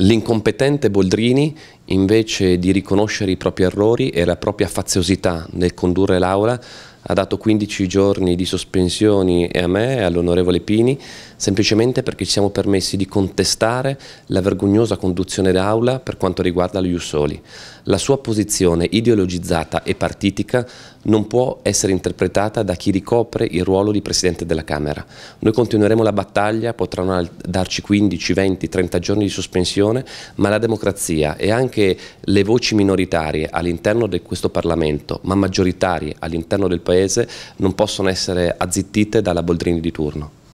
l'incompetente Boldrini invece di riconoscere i propri errori e la propria faziosità nel condurre l'Aula ha dato 15 giorni di sospensioni a me e all'onorevole Pini, semplicemente perché ci siamo permessi di contestare la vergognosa conduzione d'Aula per quanto riguarda gli Jussoli. La sua posizione ideologizzata e partitica non può essere interpretata da chi ricopre il ruolo di Presidente della Camera. Noi continueremo la battaglia, potranno darci 15, 20, 30 giorni di sospensione, ma la democrazia e anche che le voci minoritarie all'interno di questo Parlamento, ma maggioritarie all'interno del Paese, non possono essere azzittite dalla Boldrini di turno.